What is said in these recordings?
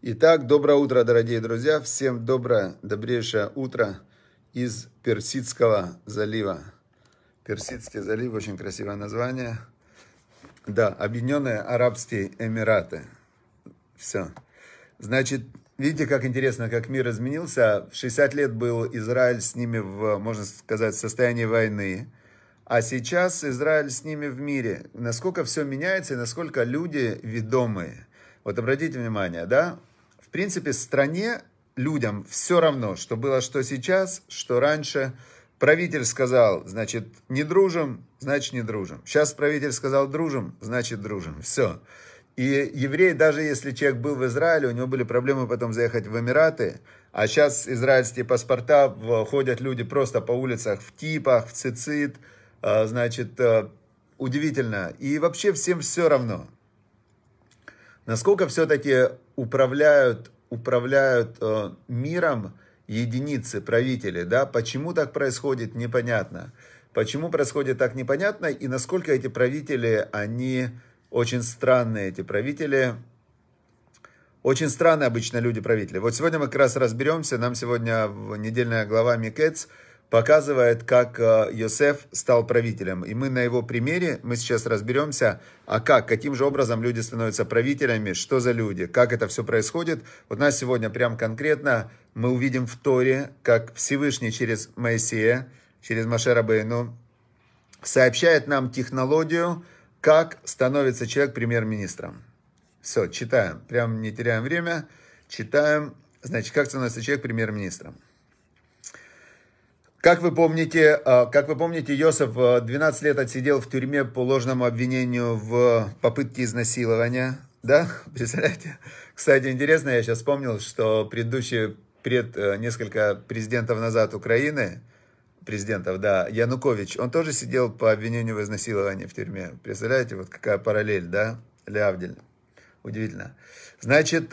Итак, доброе утро, дорогие друзья. Всем доброе, добрейшее утро из Персидского залива. Персидский залив, очень красивое название. Да, Объединенные Арабские Эмираты. Все. Значит, видите, как интересно, как мир изменился. В 60 лет был Израиль с ними в, можно сказать, в состоянии войны. А сейчас Израиль с ними в мире. Насколько все меняется и насколько люди ведомые. Вот обратите внимание, да, в принципе, стране, людям все равно, что было, что сейчас, что раньше. Правитель сказал, значит, не дружим, значит, не дружим. Сейчас правитель сказал, дружим, значит, дружим. Все. И еврей, даже если человек был в Израиле, у него были проблемы потом заехать в Эмираты, а сейчас израильские паспорта, ходят люди просто по улицах в типах, в цицит, а, значит, э, удивительно. И вообще всем все равно. Насколько все-таки управляют, управляют э, миром единицы, правители, да, почему так происходит, непонятно. Почему происходит так непонятно и насколько эти правители, они очень странные, эти правители, очень странные обычно люди правители. Вот сегодня мы как раз разберемся, нам сегодня недельная глава Микетс – показывает, как э, Йосеф стал правителем. И мы на его примере, мы сейчас разберемся, а как, каким же образом люди становятся правителями, что за люди, как это все происходит. Вот нас сегодня прям конкретно мы увидим в Торе, как Всевышний через Моисея, через Машера Бейну, сообщает нам технологию, как становится человек премьер-министром. Все, читаем. Прям не теряем время. Читаем, значит, как становится человек премьер-министром. Как вы помните, э, как вы помните, Йосеф 12 э, лет отсидел в тюрьме по ложному обвинению в э, попытке изнасилования. Да, представляете? Кстати, интересно, я сейчас вспомнил, что предыдущие, пред, несколько президентов назад Украины, президентов, да, Янукович, он тоже сидел по обвинению в изнасиловании в тюрьме. Представляете, вот какая параллель, да, Лявдель. Удивительно. Значит,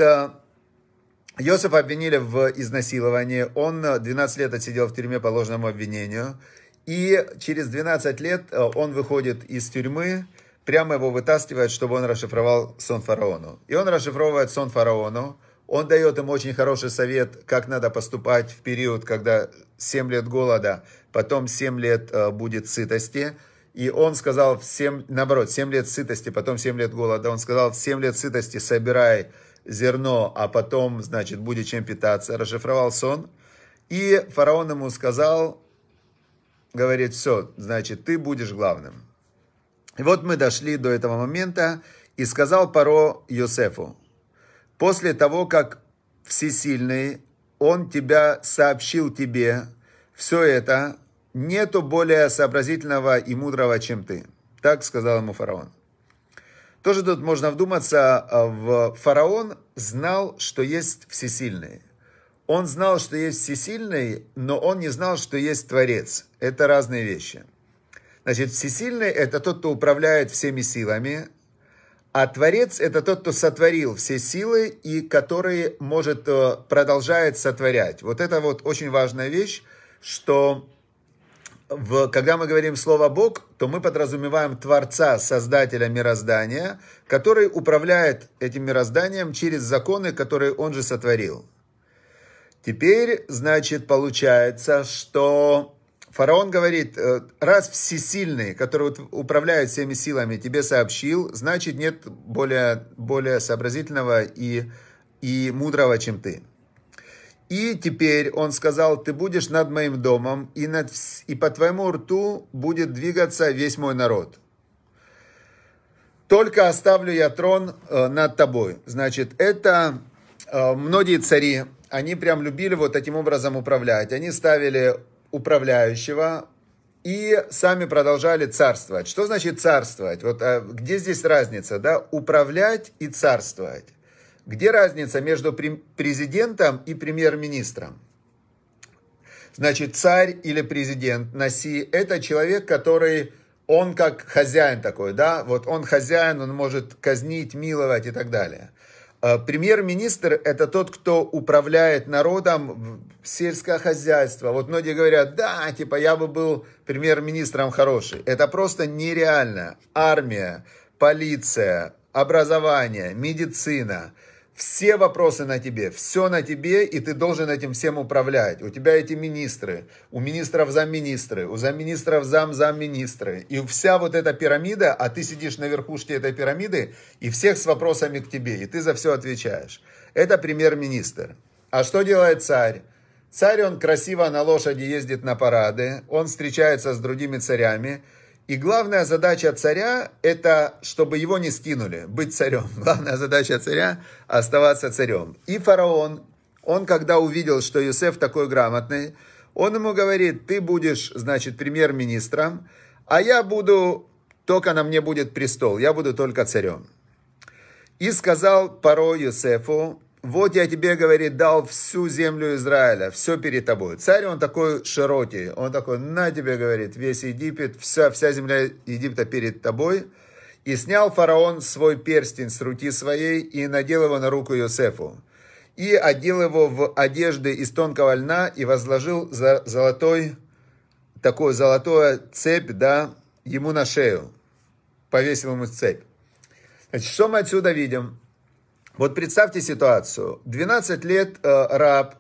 Йосифа обвинили в изнасиловании. Он 12 лет отсидел в тюрьме по ложному обвинению. И через 12 лет э, он выходит из тюрьмы, прямо его вытаскивают, чтобы он расшифровал сон фараону. И он расшифровывает сон фараону. Он дает им очень хороший совет, как надо поступать в период, когда 7 лет голода, потом 7 лет э, будет сытости. И он сказал, всем, наоборот, 7 лет сытости, потом 7 лет голода. Он сказал, в 7 лет сытости собирай зерно, а потом, значит, будет чем питаться, расшифровал сон. И фараон ему сказал, говорит, все, значит, ты будешь главным. И вот мы дошли до этого момента, и сказал Паро Йосефу, после того, как всесильный, он тебя сообщил тебе, все это, нету более сообразительного и мудрого, чем ты. Так сказал ему фараон. Тоже тут можно вдуматься, а, в фараон знал, что есть всесильный. Он знал, что есть всесильный, но он не знал, что есть Творец. Это разные вещи. Значит, всесильный – это тот, кто управляет всеми силами, а Творец – это тот, кто сотворил все силы и который может э, продолжает сотворять. Вот это вот очень важная вещь, что в, когда мы говорим слово «Бог», то мы подразумеваем Творца, Создателя мироздания, который управляет этим мирозданием через законы, которые он же сотворил. Теперь, значит, получается, что фараон говорит, э, раз всесильный, который управляет всеми силами, тебе сообщил, значит, нет более, более сообразительного и, и мудрого, чем ты. И теперь он сказал, ты будешь над моим домом, и, над, и по твоему рту будет двигаться весь мой народ. Только оставлю я трон э, над тобой. Значит, это э, многие цари, они прям любили вот таким образом управлять. Они ставили управляющего, и сами продолжали царствовать. Что значит царствовать? Вот а где здесь разница, да? Управлять и царствовать. Где разница между президентом и премьер-министром? Значит, царь или президент Наси – это человек, который, он как хозяин такой, да, вот он хозяин, он может казнить, миловать и так далее. А премьер-министр – это тот, кто управляет народом, сельское хозяйство. Вот многие говорят, да, типа я бы был премьер-министром хороший. Это просто нереально. Армия, полиция, образование, медицина – все вопросы на тебе, все на тебе, и ты должен этим всем управлять. У тебя эти министры, у министров замминистры, у замминистров зам-замминистры. И вся вот эта пирамида, а ты сидишь на верхушке этой пирамиды, и всех с вопросами к тебе, и ты за все отвечаешь. Это премьер-министр. А что делает царь? Царь, он красиво на лошади ездит на парады, он встречается с другими царями, и главная задача царя – это, чтобы его не скинули, быть царем. Главная задача царя – оставаться царем. И фараон, он когда увидел, что Юсеф такой грамотный, он ему говорит, ты будешь, значит, премьер-министром, а я буду, только на мне будет престол, я буду только царем. И сказал Паро Юсефу, вот я тебе, говорит, дал всю землю Израиля, все перед тобой. Царь, он такой широкий, он такой, на тебе, говорит, весь Египет, вся, вся земля Египта перед тобой. И снял фараон свой перстень с руки своей и надел его на руку Иосифу. И одел его в одежды из тонкого льна и возложил золотой, такую золотую цепь, да, ему на шею. Повесил ему цепь. Значит, что мы отсюда видим? Вот представьте ситуацию. 12 лет э, раб,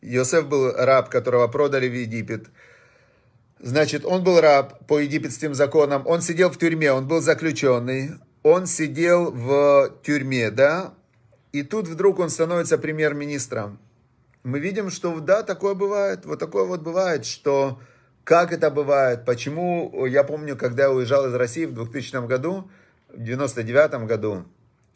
Йосеф был раб, которого продали в Египет. Значит, он был раб по египетским законам, он сидел в тюрьме, он был заключенный, он сидел в тюрьме, да, и тут вдруг он становится премьер-министром. Мы видим, что да, такое бывает, вот такое вот бывает, что как это бывает, почему, я помню, когда я уезжал из России в 2000 году, в 99 году,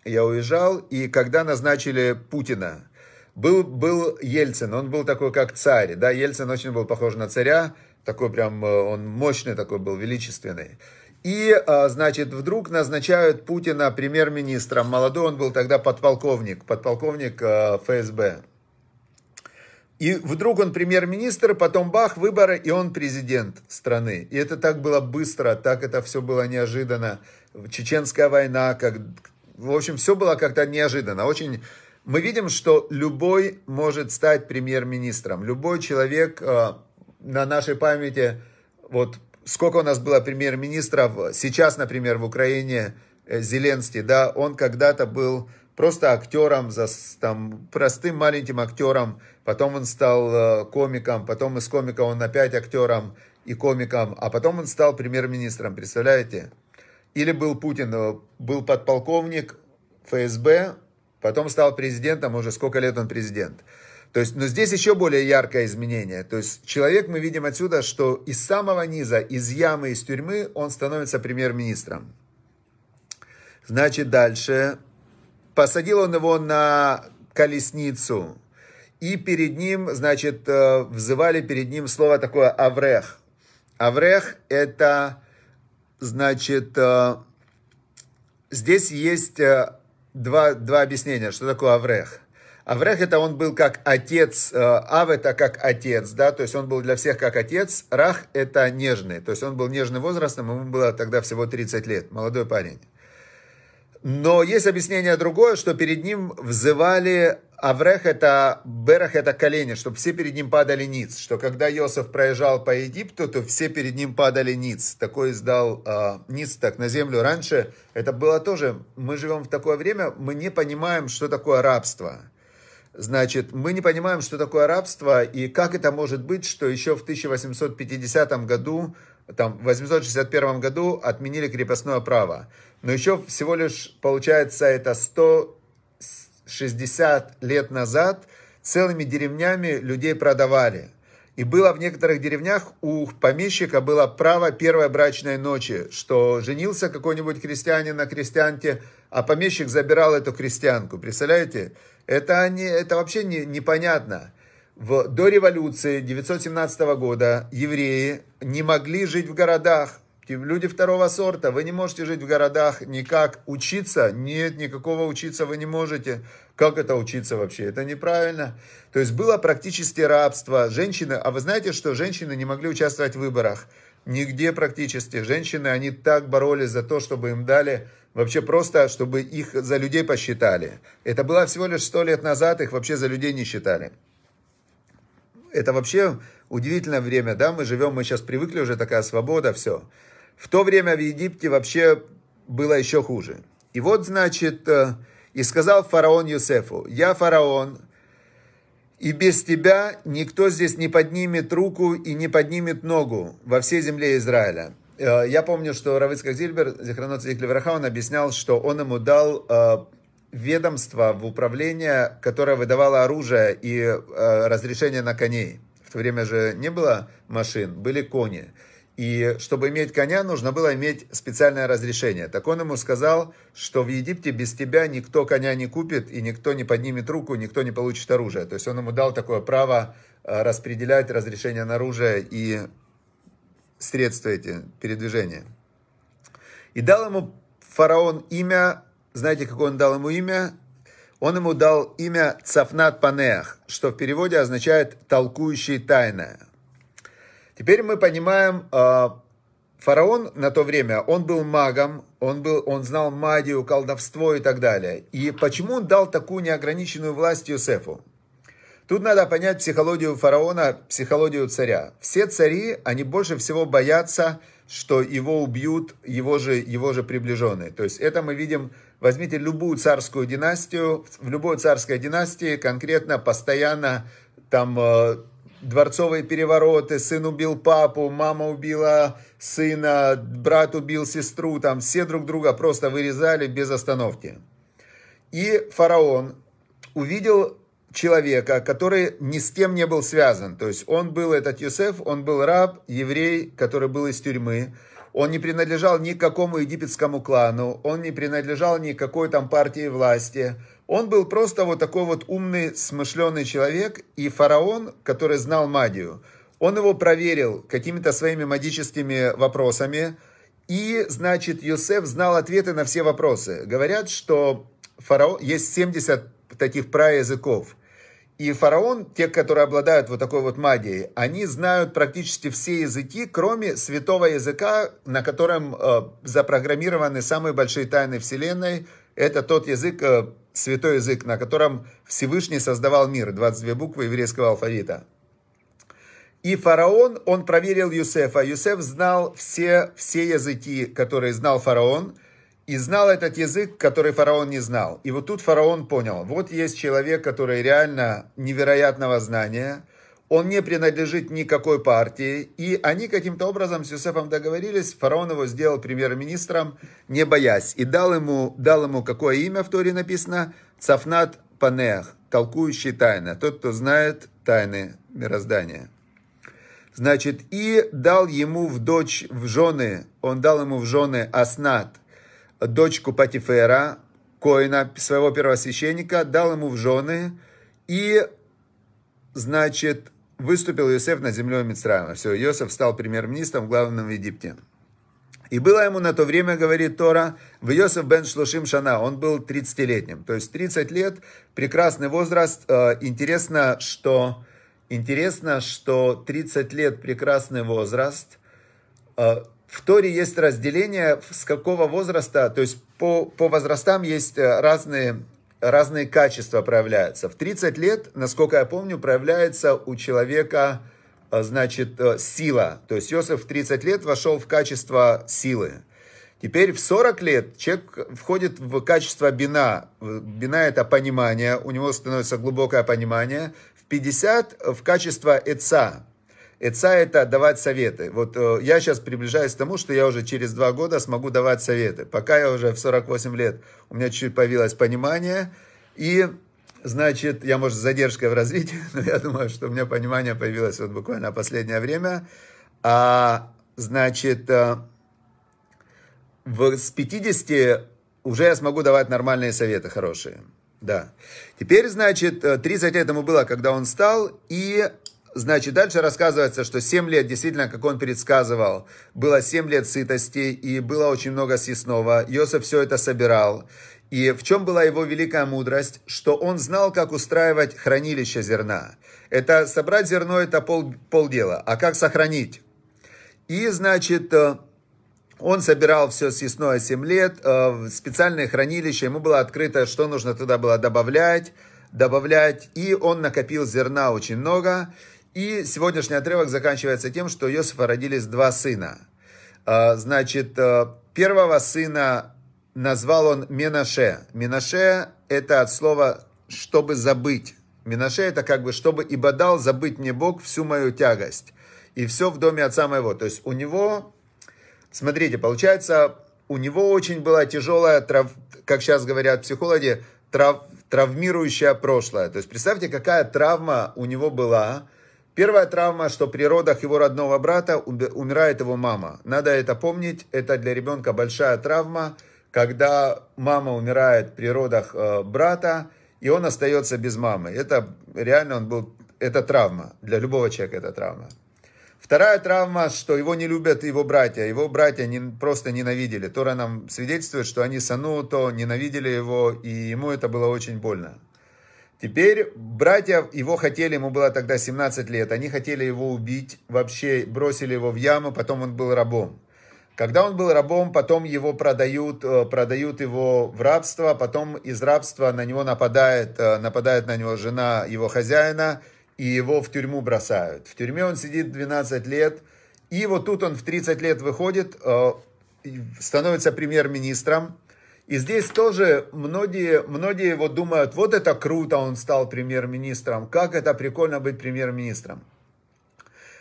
я уезжал, и когда назначили Путина, был, был Ельцин, он был такой как царь, да, Ельцин очень был похож на царя, такой прям, э, он мощный такой был, величественный. И, а, значит, вдруг назначают Путина премьер-министром. Молодой он был тогда подполковник, подполковник э, ФСБ. И вдруг он премьер-министр, потом бах, выборы, и он президент страны. И это так было быстро, так это все было неожиданно. Чеченская война, как в общем, все было как-то неожиданно. Очень мы видим, что любой может стать премьер-министром. Любой человек э, на нашей памяти, вот сколько у нас было премьер-министров, сейчас, например, в Украине э, Зеленский, да, он когда-то был просто актером, за, там, простым маленьким актером, потом он стал э, комиком, потом из комика он опять актером и комиком, а потом он стал премьер-министром, представляете? Или был Путин, э, был подполковник ФСБ, потом стал президентом, уже сколько лет он президент. То есть, но здесь еще более яркое изменение. То есть человек, мы видим отсюда, что из самого низа, из ямы, из тюрьмы, он становится премьер-министром. Значит, дальше. Посадил он его на колесницу. И перед ним, значит, э, взывали перед ним слово такое «аврех». «Аврех» — это Значит, э, здесь есть э, два, два объяснения, что такое Аврех. Аврех это он был как отец, э, Ав это как отец, да, то есть он был для всех как отец, Рах это нежный, то есть он был нежным возрастом, ему было тогда всего 30 лет, молодой парень. Но есть объяснение другое, что перед ним взывали Аврех это, Берах это колени, чтобы все перед ним падали ниц. Что когда Йосиф проезжал по Египту, то все перед ним падали ниц. Такой издал э, ниц так на землю. Раньше это было тоже, мы живем в такое время, мы не понимаем, что такое рабство. Значит, мы не понимаем, что такое рабство и как это может быть, что еще в 1850 году там, в 861 году отменили крепостное право. Но еще всего лишь, получается, это 100, 60 лет назад целыми деревнями людей продавали. И было в некоторых деревнях у помещика было право первой брачной ночи, что женился какой-нибудь крестьянин на крестьянке, а помещик забирал эту крестьянку. Представляете? Это, не, это вообще не, непонятно. В, до революции 917 года евреи не могли жить в городах, Люди второго сорта, вы не можете жить в городах никак. Учиться? Нет, никакого учиться вы не можете. Как это учиться вообще? Это неправильно. То есть было практически рабство. Женщины, а вы знаете, что женщины не могли участвовать в выборах? Нигде практически. Женщины, они так боролись за то, чтобы им дали Вообще просто, чтобы их за людей посчитали. Это было всего лишь сто лет назад, их вообще за людей не считали. Это вообще удивительное время, да, мы живем, мы сейчас привыкли уже, такая свобода, все. В то время в Египте вообще было еще хуже. И вот, значит, э, и сказал фараон Юсефу, «Я фараон, и без тебя никто здесь не поднимет руку и не поднимет ногу во всей земле Израиля». Э, я помню, что Равицкак Зильбер, Зихранот Зихлевраха, он объяснял, что он ему дал э, ведомство в управление, которое выдавало оружие и разрешение на коней. В то время же не было машин, были кони. И чтобы иметь коня, нужно было иметь специальное разрешение. Так он ему сказал, что в Египте без тебя никто коня не купит, и никто не поднимет руку, никто не получит оружие. То есть он ему дал такое право э, распределять разрешение на оружие и средства эти передвижения. И дал ему фараон имя, знаете, какое он дал ему имя? Он ему дал имя Цафнат Панеах, что в переводе означает «толкующий тайное». Теперь мы понимаем, а, фараон на то время, он был магом, он, был, он знал магию, колдовство и так далее. И почему он дал такую неограниченную власть Юсефу? Тут надо понять психологию фараона, психологию царя. Все цари, они больше всего боятся, что его убьют его же, его же приближенные. То есть это мы видим, возьмите любую царскую династию, в любой царской династии конкретно постоянно там а, дворцовые перевороты, сын убил папу, мама убила сына, брат убил сестру, там все друг друга просто вырезали без остановки. И фараон увидел человека, который ни с кем не был связан. То есть он был этот Юсеф, он был раб, еврей, который был из тюрьмы. Он не принадлежал ни к какому египетскому клану, он не принадлежал ни к какой там партии власти. Он был просто вот такой вот умный, смышленый человек и фараон, который знал магию. Он его проверил какими-то своими магическими вопросами, и, значит, Юсеф знал ответы на все вопросы. Говорят, что фараон... есть 70 таких праязыков – и фараон, те, которые обладают вот такой вот магией, они знают практически все языки, кроме святого языка, на котором э, запрограммированы самые большие тайны Вселенной. Это тот язык, э, святой язык, на котором Всевышний создавал мир, 22 буквы еврейского алфавита. И фараон, он проверил Юсефа. Юсеф знал все, все языки, которые знал фараон – и знал этот язык, который фараон не знал. И вот тут фараон понял, вот есть человек, который реально невероятного знания, он не принадлежит никакой партии, и они каким-то образом с Юсефом договорились, фараон его сделал премьер-министром, не боясь, и дал ему, дал ему какое имя в Торе написано? Цафнат Панех, толкующий тайны, тот, кто знает тайны мироздания. Значит, и дал ему в дочь, в жены, он дал ему в жены Аснат – дочку Патифера, Коина, своего первосвященника, дал ему в жены, и, значит, выступил Иосиф над землей Мицраима. Все, Иосиф стал премьер-министром главным в Египте. И было ему на то время, говорит Тора, в Иосиф бен Шлушим Шана, он был 30-летним. То есть 30 лет, прекрасный возраст. Э, интересно, что, интересно, что 30 лет прекрасный возраст э, – в Торе есть разделение, с какого возраста, то есть по, по возрастам есть э, разные, разные качества проявляются. В 30 лет, насколько я помню, проявляется у человека, э, значит, э, сила. То есть Иосиф в 30 лет вошел в качество силы. Теперь в 40 лет человек входит в качество бина. Бина – это понимание, у него становится глубокое понимание. В 50 – в качество эца, Эца – это давать советы. Вот э, я сейчас приближаюсь к тому, что я уже через два года смогу давать советы. Пока я уже в 48 лет, у меня чуть-чуть появилось понимание. И, значит, я, может, с задержкой в развитии, но я думаю, что у меня понимание появилось вот буквально последнее время. А, значит, э, в, с 50 уже я смогу давать нормальные советы хорошие. Да. Теперь, значит, 30 э, лет ему было, когда он стал, и Значит, дальше рассказывается, что 7 лет, действительно, как он предсказывал, было 7 лет сытости, и было очень много съестного. Иосиф все это собирал. И в чем была его великая мудрость? Что он знал, как устраивать хранилище зерна. Это собрать зерно – это пол, полдела, а как сохранить? И, значит, э, он собирал все съестное 7 лет, э, в специальное хранилище, ему было открыто, что нужно туда было добавлять, добавлять, и он накопил зерна очень много – и сегодняшний отрывок заканчивается тем, что у Иосифа родились два сына. А, значит, э, первого сына назвал он Менаше. Менаше – это от слова «чтобы забыть». Менаше – это как бы «чтобы ибо дал забыть мне Бог всю мою тягость». И все в доме отца моего. То есть у него, смотрите, получается, у него очень была тяжелая, трав, как сейчас говорят психологи, трав, травмирующая прошлое. То есть представьте, какая травма у него была – Первая травма, что при родах его родного брата умирает его мама. Надо это помнить, это для ребенка большая травма, когда мама умирает при родах э, брата, и он остается без мамы. Это реально он был, это травма, для любого человека это травма. Вторая травма, что его не любят его братья. Его братья не, просто ненавидели. Тора нам свидетельствует, что они сануто ненавидели его, и ему это было очень больно. Теперь братья его хотели, ему было тогда 17 лет, они хотели его убить, вообще бросили его в яму, потом он был рабом. Когда он был рабом, потом его продают, э, продают его в рабство, потом из рабства на него нападает, э, нападает на него жена его хозяина, и его в тюрьму бросают. В тюрьме он сидит 12 лет, и вот тут он в 30 лет выходит, э, становится премьер-министром, и здесь тоже многие, многие вот думают, вот это круто, он стал премьер-министром, как это прикольно быть премьер-министром.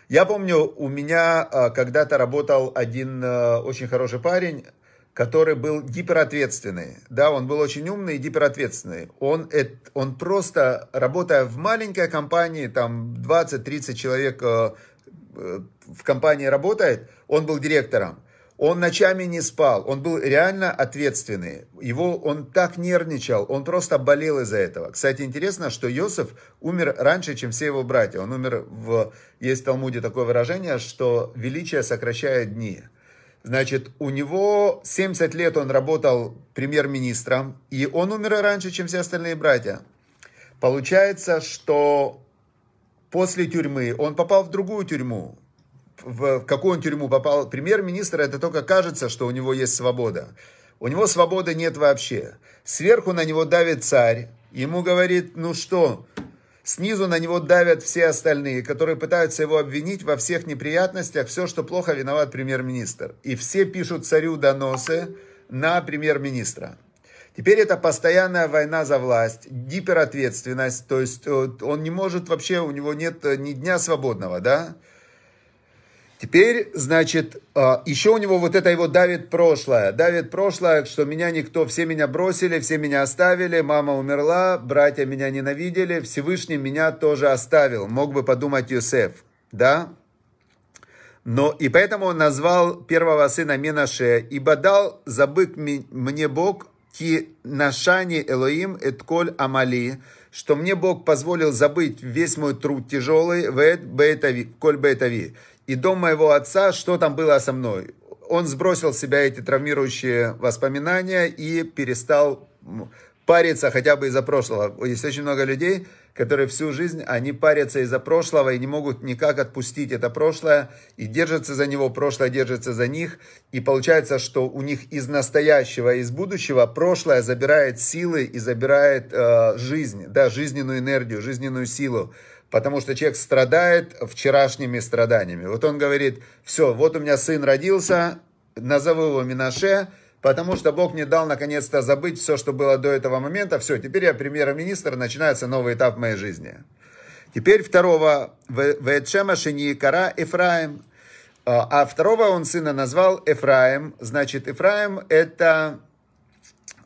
Я помню, у меня а, когда-то работал один а, очень хороший парень, который был гиперответственный. Да, он был очень умный и гиперответственный. Он, он просто, работая в маленькой компании, там 20-30 человек а, э, в компании работает, он был директором он ночами не спал, он был реально ответственный. Его, он так нервничал, он просто болел из-за этого. Кстати, интересно, что Йосиф умер раньше, чем все его братья. Он умер в... Есть в Талмуде такое выражение, что величие сокращает дни. Значит, у него 70 лет он работал премьер-министром, и он умер раньше, чем все остальные братья. Получается, что после тюрьмы он попал в другую тюрьму, в какую он тюрьму попал премьер-министр, это только кажется, что у него есть свобода. У него свободы нет вообще. Сверху на него давит царь, ему говорит, ну что, снизу на него давят все остальные, которые пытаются его обвинить во всех неприятностях, все, что плохо, виноват премьер-министр. И все пишут царю доносы на премьер-министра. Теперь это постоянная война за власть, гиперответственность, то есть э, он не может вообще, у него нет э, ни дня свободного, да? Теперь, значит, а, еще у него вот это его давит прошлое. Давит прошлое, что меня никто, все меня бросили, все меня оставили, мама умерла, братья меня ненавидели, Всевышний меня тоже оставил, мог бы подумать Юсеф, да? Но и поэтому он назвал первого сына Менаше, ибо дал забык мне Бог, ки нашани Элоим этколь амали, что мне Бог позволил забыть весь мой труд тяжелый, коль бейтави и дом моего отца, что там было со мной. Он сбросил с себя эти травмирующие воспоминания и перестал париться хотя бы из-за прошлого. Есть очень много людей, которые всю жизнь, они парятся из-за прошлого и не могут никак отпустить это прошлое, и держатся за него, прошлое держится за них, и получается, что у них из настоящего, из будущего прошлое забирает силы и забирает э, жизнь, да, жизненную энергию, жизненную силу потому что человек страдает вчерашними страданиями. Вот он говорит, все, вот у меня сын родился, назову его Минаше, потому что Бог мне дал наконец-то забыть все, что было до этого момента. Все, теперь я премьер-министр, начинается новый этап моей жизни. Теперь второго Вэтшема Шиниикара Эфраим. А, а второго он сына назвал Эфраим. Значит, Эфраим это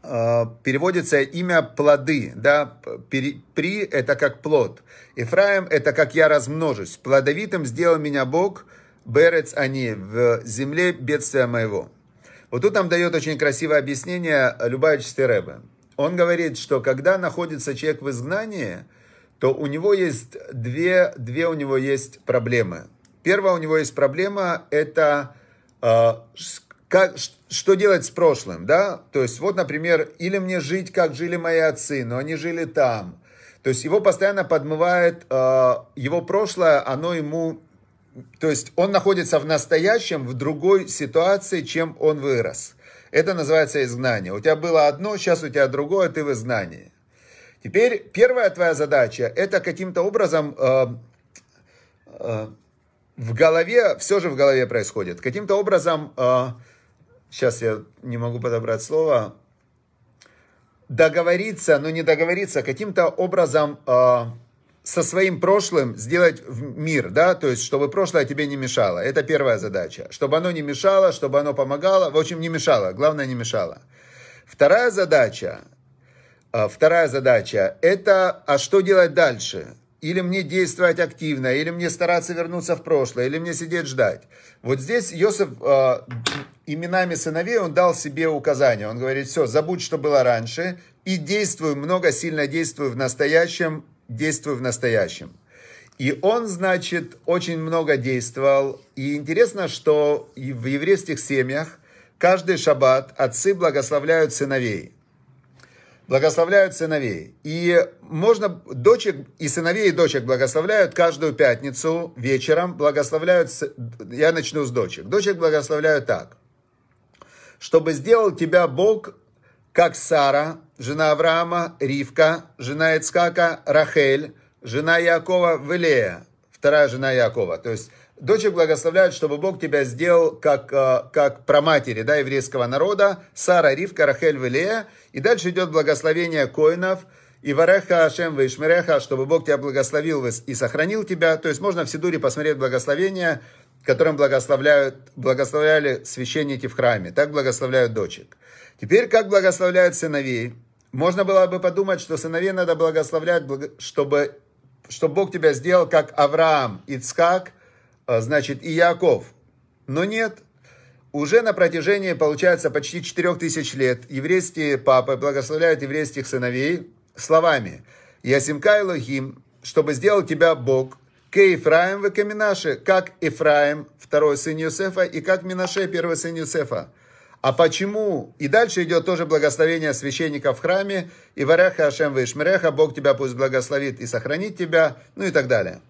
Э, переводится имя плоды, да, при, при это как плод, Ефраим это как я размножусь, плодовитым сделал меня Бог, берец они, в земле бедствия моего. Вот тут нам дает очень красивое объяснение Любавичский Рэбе. Он говорит, что когда находится человек в изгнании, то у него есть две, две у него есть проблемы. Первая у него есть проблема, это э, как, что делать с прошлым, да? То есть, вот, например, или мне жить, как жили мои отцы, но они жили там. То есть, его постоянно подмывает, э, его прошлое, оно ему... То есть, он находится в настоящем, в другой ситуации, чем он вырос. Это называется изгнание. У тебя было одно, сейчас у тебя другое, ты в изгнании. Теперь первая твоя задача – это каким-то образом э, э, в голове, все же в голове происходит, каким-то образом э, сейчас я не могу подобрать слово, договориться, но не договориться, а каким-то образом э, со своим прошлым сделать мир, да, то есть, чтобы прошлое тебе не мешало. Это первая задача. Чтобы оно не мешало, чтобы оно помогало, в общем, не мешало, главное, не мешало. Вторая задача, э, вторая задача, это, а что делать дальше? Или мне действовать активно, или мне стараться вернуться в прошлое, или мне сидеть ждать. Вот здесь Иосиф э, а, именами сыновей, он дал себе указание. Он говорит, все, забудь, что было раньше, и действуй много, сильно действуй в настоящем, действуй в настоящем. И он, значит, очень много действовал. И интересно, что в еврейских семьях каждый шаббат отцы благословляют сыновей благословляют сыновей. И можно дочек, и сыновей, и дочек благословляют каждую пятницу вечером, благословляют, я начну с дочек. Дочек благословляют так, чтобы сделал тебя Бог, как Сара, жена Авраама, Ривка, жена Ицкака, Рахель, жена Якова, Велея, вторая жена Якова. То есть Дочек благословляют, чтобы Бог тебя сделал как, э, как про матери, да, еврейского народа, Сара, Ривка, Рахель, Велея. И дальше идет благословение коинов, и вареха Ашем вишмереха, чтобы Бог тебя благословил и сохранил тебя. То есть можно в Сидуре посмотреть благословение, которым благословляют, благословляли священники в храме. Так благословляют дочек. Теперь как благословляют сыновей? Можно было бы подумать, что сыновей надо благословлять, чтобы, чтобы Бог тебя сделал как Авраам, Ицкак – а, значит, и Яков. Но нет, уже на протяжении, получается, почти 4000 лет еврейские папы благословляют еврейских сыновей словами «Ясимка Элохим, чтобы сделал тебя Бог, к Ефраим в Каминаше, как Ефраим, второй сын Юсефа, и как Минаше, первый сын Юсефа». А почему? И дальше идет тоже благословение священника в храме. И вареха Ашем Вишмереха, Бог тебя пусть благословит и сохранит тебя, ну и так далее.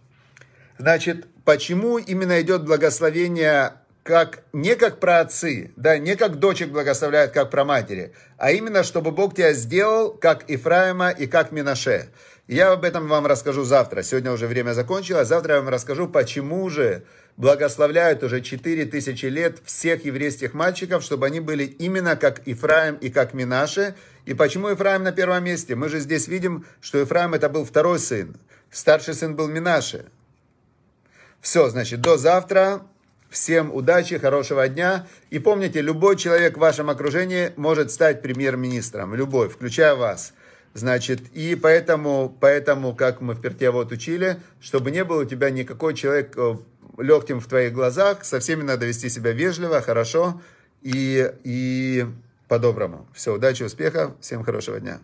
Значит, почему именно идет благословение как, не как про отцы, да, не как дочек благословляют, как про матери, а именно, чтобы Бог тебя сделал, как Ифраима и как Минаше. Я об этом вам расскажу завтра. Сегодня уже время закончилось. Завтра я вам расскажу, почему же благословляют уже 4000 лет всех еврейских мальчиков, чтобы они были именно как Ифраим и как Минаше. И почему Ифраим на первом месте? Мы же здесь видим, что Ифраим это был второй сын. Старший сын был Минаше. Все, значит, до завтра. Всем удачи, хорошего дня. И помните, любой человек в вашем окружении может стать премьер-министром. Любой, включая вас. Значит, и поэтому, поэтому, как мы в перте вот учили, чтобы не было у тебя никакой человек э, легким в твоих глазах, со всеми надо вести себя вежливо, хорошо и, и по-доброму. Все, удачи, успехов, всем хорошего дня.